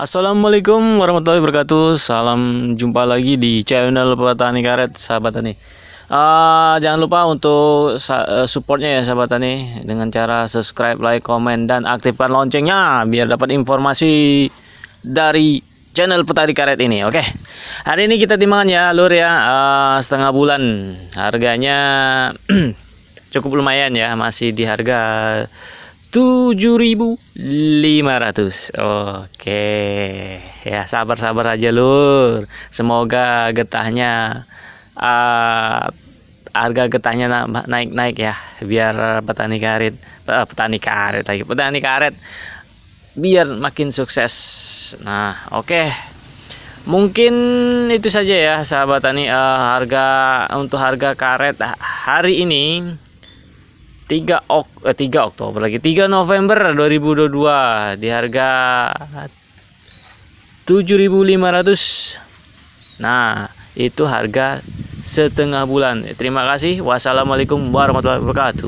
Assalamualaikum warahmatullahi wabarakatuh. Salam jumpa lagi di channel Petani Karet, sahabat tani. Uh, jangan lupa untuk eh, supportnya ya sahabat tani dengan cara subscribe, like, komen dan aktifkan loncengnya biar dapat informasi dari channel Petani Karet ini. Oke. Okay? Hari ini kita timbangan ya, Lur ya. Uh, setengah bulan. Harganya cukup lumayan ya, masih di harga 7500 oke ya sabar-sabar aja lur semoga getahnya uh, harga getahnya naik-naik ya biar petani karet uh, petani karet lagi petani karet biar makin sukses nah oke mungkin itu saja ya sahabat tani uh, harga untuk harga karet ah, hari ini 3 ok eh, 3 Oktober lagi 3 November 2022 di harga 7.500 nah itu harga setengah bulan terima kasih wassalamualaikum warahmatullahi wabarakatuh